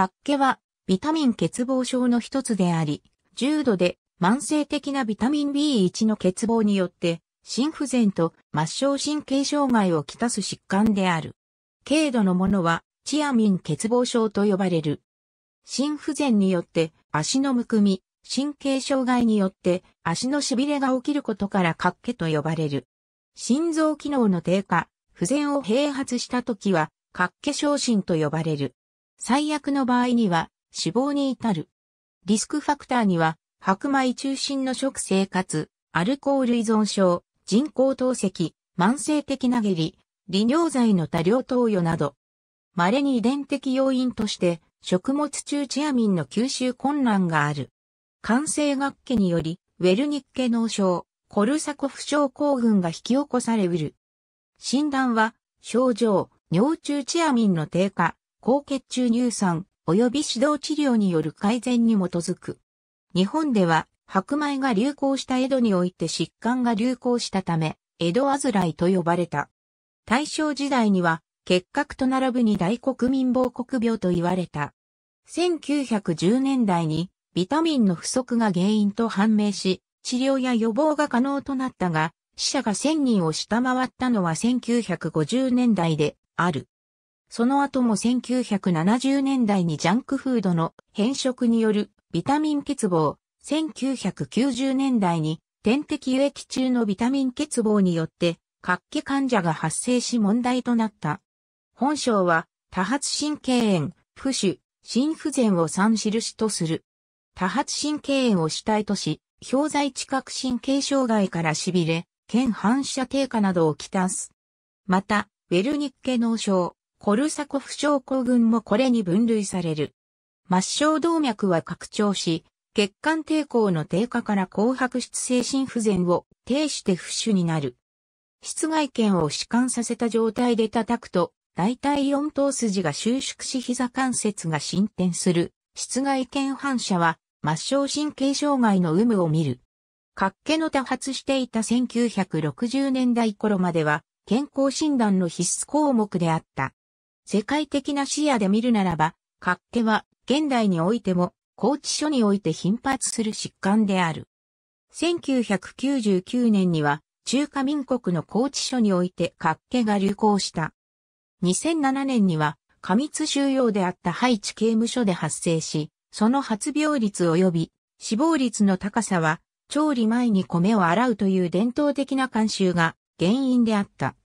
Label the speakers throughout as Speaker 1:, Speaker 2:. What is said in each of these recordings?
Speaker 1: ッ気はビタミン欠乏症の一つであり、重度で慢性的なビタミン B1 の欠乏によって心不全と末梢神経障害をきたす疾患である。軽度のものはチアミン欠乏症と呼ばれる。心不全によって足のむくみ、神経障害によって足のしびれが起きることからッ気と呼ばれる。心臓機能の低下、不全を併発した時は、ッ気昇進と呼ばれる。最悪の場合には死亡に至る。リスクファクターには、白米中心の食生活、アルコール依存症、人工透析、慢性的な下痢、利尿剤の多量投与など、稀に遺伝的要因として、食物中チアミンの吸収困難がある。感性学期により、ウェルニッケ脳症、コルサコフ症候群が引き起こされうる。診断は、症状、尿中チアミンの低下、高血中乳酸及び指導治療による改善に基づく。日本では白米が流行した江戸において疾患が流行したため、江戸あずらいと呼ばれた。大正時代には結核と並ぶに大国民防国病と言われた。1910年代にビタミンの不足が原因と判明し、治療や予防が可能となったが、死者が1000人を下回ったのは1950年代である。その後も1970年代にジャンクフードの変色によるビタミン欠乏、1990年代に点滴輸液中のビタミン欠乏によって、活気患者が発生し問題となった。本章は、多発神経炎、不種、心不全を三印とする。多発神経炎を主体とし、氷在知覚神経障害から痺れ、腱反射低下などをきたす。また、ウェルニッケ脳症、コルサコフ症候群もこれに分類される。末梢動脈は拡張し、血管抵抗の低下から紅白質精神不全を呈して不腫になる。室外腱を弛緩させた状態で叩くと、大体四頭筋が収縮し膝関節が進展する。室外腱反射は末梢神経障害の有無を見る。活気の多発していた1960年代頃までは健康診断の必須項目であった。世界的な視野で見るならば、脚気は現代においても、拘置所において頻発する疾患である。1999年には、中華民国の拘置所において活気が流行した。2007年には、過密収容であったハイチ刑務所で発生し、その発病率及び死亡率の高さは、調理前に米を洗うという伝統的な慣習が原因であった。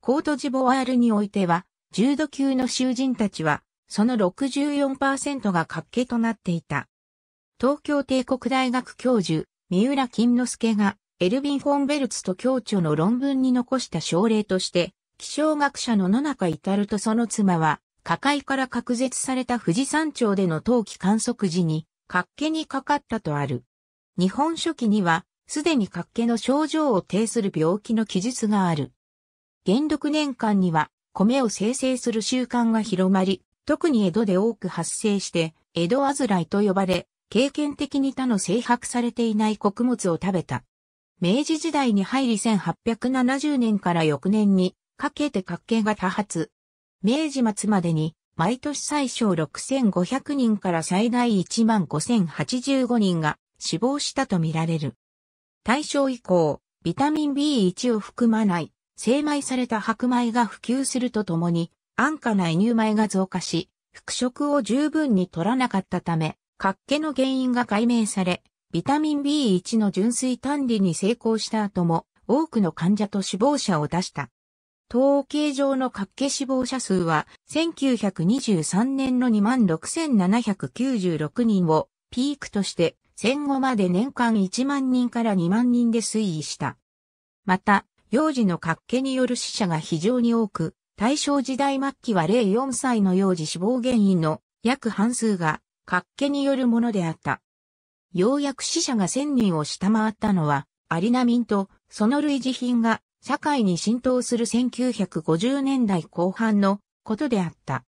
Speaker 1: コートジボワールにおいては、重度級の囚人たちは、その64%が活気となっていた。東京帝国大学教授、三浦金之助が、エルヴィン・フォンベルツと教著の論文に残した症例として、気象学者の野中至るとその妻は、火海から隔絶された富士山頂での冬季観測時に、活気にかかったとある。日本書紀には、すでに活気の症状を呈する病気の記述がある。元禄年間には、米を生成する習慣が広まり、特に江戸で多く発生して、江戸あずらいと呼ばれ、経験的に他の制白されていない穀物を食べた。明治時代に入り1870年から翌年にかけて活気が多発。明治末までに毎年最小6500人から最大1万5085人が死亡したとみられる。大正以降、ビタミン B1 を含まない精米された白米が普及するとともに、安価な輸入米が増加し、復食を十分に取らなかったため、活気の原因が解明され、ビタミン B1 の純粋管理に成功した後も、多くの患者と死亡者を出した。統計上の活気死亡者数は、1923年の26,796人をピークとして、戦後まで年間1万人から2万人で推移した。また、幼児の活気による死者が非常に多く、大正時代末期は04歳の幼児死亡原因の約半数が活気によるものであった。ようやく死者が1000人を下回ったのは、アリナミンとその類似品が社会に浸透する1950年代後半のことであった。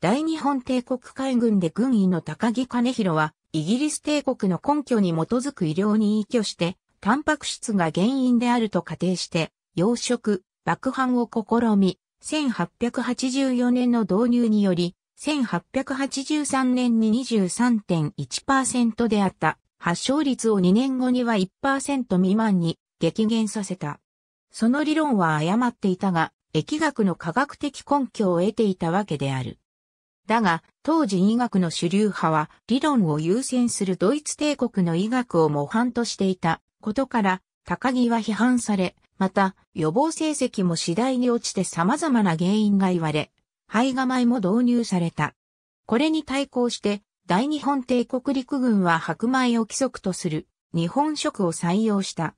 Speaker 1: 大日本帝国海軍で軍医の高木兼弘は、イギリス帝国の根拠に基づく医療に依拠して、タンパク質が原因であると仮定して、養殖、爆販を試み、1884年の導入により、1883年に23.1%であった発症率を2年後には1%未満に激減させた。その理論は誤っていたが、疫学の科学的根拠を得ていたわけである。だが、当時医学の主流派は理論を優先するドイツ帝国の医学を模範としていたことから、高木は批判され、また予防成績も次第に落ちて様々な原因が言われ、肺が米も導入された。これに対抗して、大日本帝国陸軍は白米を規則とする日本食を採用した。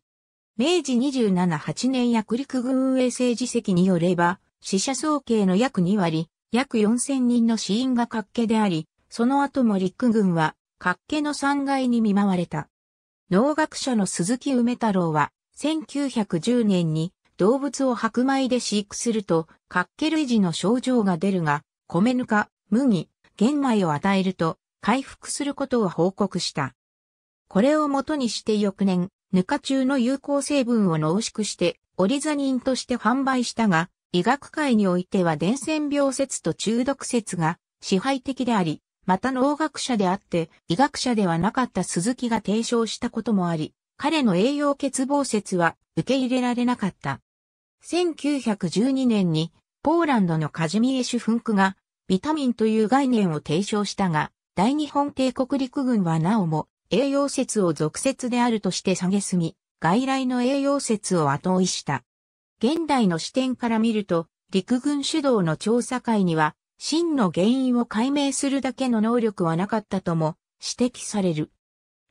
Speaker 1: 明治27、8年薬陸軍衛生政治責によれば、死者総計の約2割、約4000人の死因が活気であり、その後も陸軍は活気の3階に見舞われた。農学者の鈴木梅太郎は、1910年に動物を白米で飼育すると、活気類似の症状が出るが、米ぬか、麦、玄米を与えると、回復することを報告した。これをもとにして翌年、ぬか中の有効成分を濃縮して、オリザニンとして販売したが、医学界においては伝染病説と中毒説が支配的であり、また農学者であって医学者ではなかった鈴木が提唱したこともあり、彼の栄養欠乏説は受け入れられなかった。1912年にポーランドのカジミエシュフンクがビタミンという概念を提唱したが、大日本帝国陸軍はなおも栄養説を俗説であるとして下げすみ、外来の栄養説を後追いした。現代の視点から見ると、陸軍主導の調査会には、真の原因を解明するだけの能力はなかったとも指摘される。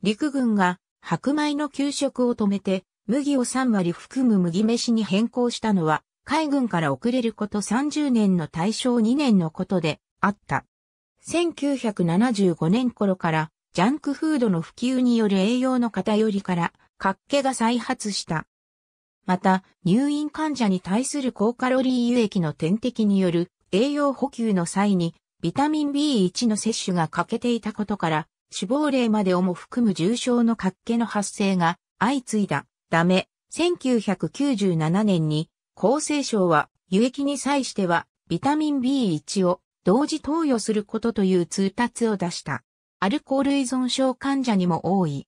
Speaker 1: 陸軍が白米の給食を止めて、麦を3割含む麦飯に変更したのは、海軍から遅れること30年の対象2年のことであった。1975年頃から、ジャンクフードの普及による栄養の偏りから、活気が再発したまた、入院患者に対する高カロリー輸液の点滴による栄養補給の際に、ビタミン B1 の摂取が欠けていたことから、死亡例までをも含む重症の活気の発生が相次いだ。ダメ、1997年に厚生省は輸液に際してはビタミン B1 を同時投与することという通達を出した。アルコール依存症患者にも多い。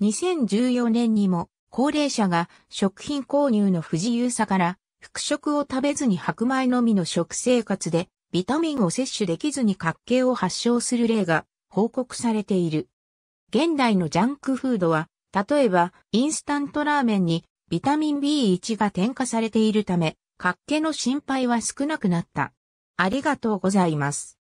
Speaker 1: 2014年にも高齢者が食品購入の不自由さから、復食を食べずに白米のみの食生活で、ビタミンを摂取できずに活気を発症する例が報告されている。現代のジャンクフードは、例えばインスタントラーメンにビタミン B1 が添加されているため、活気の心配は少なくなった。ありがとうございます。